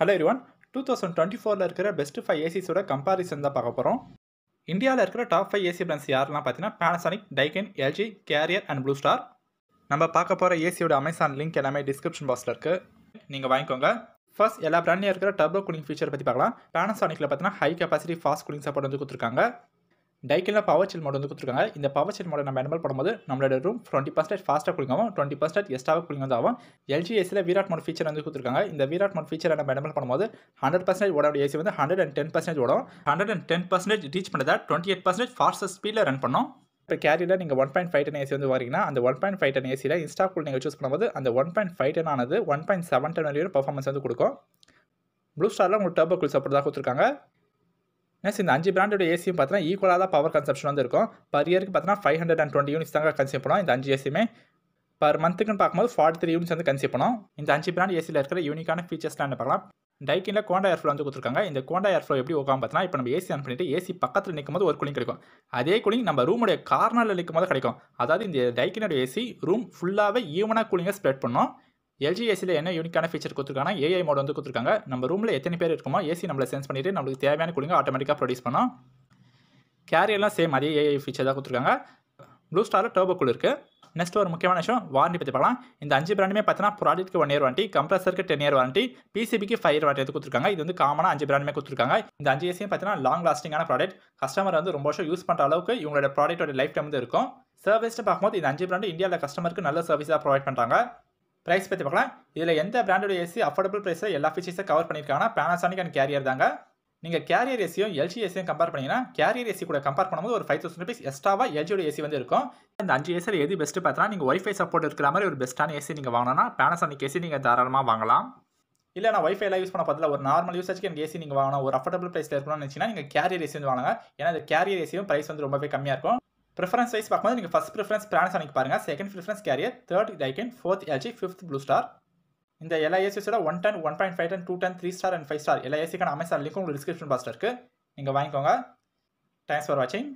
hello எரிவான் two thousand twenty ஃபோரில் இருக்கிற பெஸ்ட் ஃபைவ் ஏசிஸோட கம்பாரிசன் தான் பார்க்க போகிறோம் இந்தியாவில் இருக்கிற டாப் ஃபைவ் ஏசி பிரான்ஸ் யாரெல்லாம் பார்த்தீங்கன்னா Panasonic Daikin LG Carrier and Blue Star நம்ம பார்க்க போகிற ஏசியோட அமேசான் லிங்க் எல்லாமே டிஸ்கிரிப்ஷன் பாக்ஸில் இருக்குது நீங்கள் வாங்கிக்கோங்க ஃபர்ஸ்ட் எல்லா பிராண்ட்லையும் இருக்கிற டர்போ கூலிங் ஃபீச்சர் பற்றி பார்க்கலாம் பேனசானிக்கில் பார்த்தீங்கன்னா high capacity fast cooling support வந்து கொடுத்துருக்காங்க டைக்கில் பவர் செல் மோட் வந்து கொடுத்துருக்காங்க இந்த பவர் செல் மோட நம்ம எனபிள் பண்ணும்போது நம்மளோட ரூம் டுவெண்ட்டி பர்சன்டேஜ் ஃபாஸ்ட்டாக குளிங்காவும் டுவெண்ட்டி பர்சன்டேஜ் எஸ்ட்டாக குளிங் வந்து ஆகும் எல்ஜிஎஸில் விராட் மோட் ஃபீச்சர் வந்து கொடுத்துருக்காங்க இந்த விராட் மோட் ஃபீச்சரை நம்ம எனபிள் பண்ணும்போது ஹண்ட்ரட் பர்சன்டேஜ் ஓடோட ஏசி வந்து ஹண்ட்ரட் அண்ட் டென் பர்சன்டேஜ் ஓடும் hundred and ten percentage reach பண்ணதை டுவெண்ட்டி எயிட் பர்சன்டேஜ் ஃபாஸ்ட் ஸ்பீடில் ரன் பண்ணோம் இப்போ கேரியில் நீங்கள் one point five ton AC வந்து வரீங்கன்னா அந்த ஒன் பாயிண்ட் ஃபைவ் டென் ஏசியில் இன்ஸ்டா கூட நீங்கள் சூஸ் பண்ணும்போது அந்த ஒன் பாயிண்ட் ஃபைவ் டென் ஆனது ஒன் பாயிண்ட் செவன் டென் வரையும் பர்ஃபார்மன்ஸ் வந்து கொடுக்கும் ப்ளூ ஸ்டாரில் உங்களுக்கு டர்போ கூல் சப்போர்ட் தான் கொடுத்துருக்காங்க நெக்ஸ்ட் இந்த அஞ்சு பிராண்டோட ஏசியும் பார்த்தீங்கன்னா ஈக்குவலாக தான் பவர் கன்சப்ஷன் வந்து இருக்கும் பர் இயருக்கு பார்த்தீங்கன்னா five hundred and twenty units தான் கன்சியூம் பண்ணுவோம் இந்த அஞ்சு ஏசியுமே பர் மந்த்துக்குன்னு பார்க்கும்போது ஃபார்ட்டி த்ரீ யூனிட்ஸ் வந்து கன்சியூம் பண்ணோம் இந்த அஞ்சு பிராண்ட் ஏசியில் இருக்கிற யூனிக்கான ஃபீச்சர்ஸ்லாம் பார்க்கலாம் டைக்கில் கோண்டா ஏர்ஃப்ளோ வந்து கொடுத்துருக்காங்க இந்த கோண்டா ஏர்ஃப்ளோ எப்படி உட்காந்து பார்த்தீங்கன்னா இப்போ நம்ம ஏசி ஆன் பண்ணிட்டு ஏசி பக்கத்தில் நிற்கும் போது ஒரு குளிங் கிடைக்கும் அதே குளிங் நம்ம ரூமுடைய கார்னரில் நிற்கும் போது கிடைக்கும் அதாவது இந்த டைக்கினோட ஏசி ரூம் ஃபுல்லாகவே ஈவனாக கூலிங்காக ஸ்ப்ரெட் பண்ணோம் எல்ஜி ஏசியில் என்ன யூனிக்கான ஃபீச்சர் கொடுத்துருக்காங்க ஏஐ மோட் வந்து கொடுத்துருக்காங்க நம்ம ரூமில் எத்தனை பேர் இருக்குமோ ஏசி நம்மளை சென்ஸ் பண்ணிவிட்டு நம்மளுக்கு தேவையான கொடுங்க ஆட்டோமேட்டிக்காக ப்ரொடியூஸ் பண்ணோம் கேரியர்லாம் சேம் அதே ஏஐ ஃபீச்சர் தான் கொடுத்துருக்காங்க ப்ளூ ஸ்டாரில் டர்போ கூல் இருக்குது நெக்ஸ்ட் ஒரு முக்கியமான விஷயம் வாரண்டி பற்றி பார்க்கலாம் இந்த அஞ்சு பிராண்டுமே பார்த்தீங்கன்னா ப்ராடக்ட்டுக்கு ஒன் இயர் வாரண்டி கம்ப்ரஸருக்கு டென் இயர் வாரண்டி பிசிபிக்கு ஃபைவ் இயர் வாரண்டி கொடுத்துருக்காங்க இது வந்து காமனாக அஞ்சு பிராண்டுமே கொடுத்துருக்காங்க இந்த அஞ்சு ஏசியும் பார்த்தீங்கன்னா லாங் லாஸ்டிங்கான ப்ராடக்ட் கஸ்டமர் வந்து ரொம்ப வருஷம் யூஸ் பண்ணுற அளவுக்கு இவங்களோட ப்ராடக்ட்டோட லைஃப் டைம் வந்து இருக்கும் சர்வீஸ்னு பார்க்கும்போது இந்த அஞ்சு பிராண்டு இந்தியாவில் கஸ்டமருக்கு நல்ல சர்வீஸாக ப்ரொவைட் பண்ணுறாங்க ப்ரைஸ் பற்றி பார்க்கலாம் இதில் எந்த பிராண்டோட ஏசி அஃபோர்டபுள் ப்ரைஸில் எல்லா ஃபீச்சர்ஸும் கவர் பண்ணியிருக்காங்கன்னா பேனாசானிக் அண்ட் கேரியர் தாங்க நீங்கள் கேரியர் ஏசியும் எல்ஜி ஏசியும் கம்பேர் பண்ணிங்கன்னா கேரியர் ஏசி கூட கம்பேர் பண்ணும்போது ஒரு ஃபைவ் தௌசண்ட் ருபீஸ் எக்ஸ்ட்ராவாக எல்ஜியோட ஏசி வந்து இருக்கும் இந்த அஞ்சு ஏசியில் எது பெஸ்ட்டு பார்த்தா நீங்கள் ஒய்ஃபை சப்போர்ட் இருக்கிற மாதிரி ஒரு பெஸ்ட்டான ஏசி நீங்கள் வாங்கினா பேனாசானிக் ஏசி நீங்கள் தாராளமாக வாங்கலாம் இல்லை நான் எல்லாம் யூஸ் பண்ண பார்த்துல ஒரு நார்மல் யூசேஜ்க்கு எனக்கு ஏசி நீங்கள் வாங்கினா ஒரு அஃபோர்டபுள் ப்ரைஸில் இருக்கணும்னு நினச்சிங்கன்னா நீங்கள் கேரியர் ஏசி வந்து வாங்க ஏன்னா இந்த கேரியர் ஏசியும் ப்ரைஸ் வந்து ரொம்பவே கம்மியாக இருக்கும் ப்ரிஃபரன்ஸ் வைஸ் பார்க்கும்போது நீங்கள் ஃபஸ்ட் ப்ரிஃபரன்ஸ் பிரான்சானிக் பாருங்க second preference Carrier third Daikin fourth LG fifth Blue Star இந்த எல்லா one ten one point five ten two ten three star and five star எல்லா ஏசிக்கான அமேசான் லிங்க் உங்களுக்கு டிஸ்கிரிப்ஷன் பாக்ஸில் இருக்குது நீங்கள் வாங்கிக்கோங்க தேங்க்ஸ் ஃபார் வாட்சிங்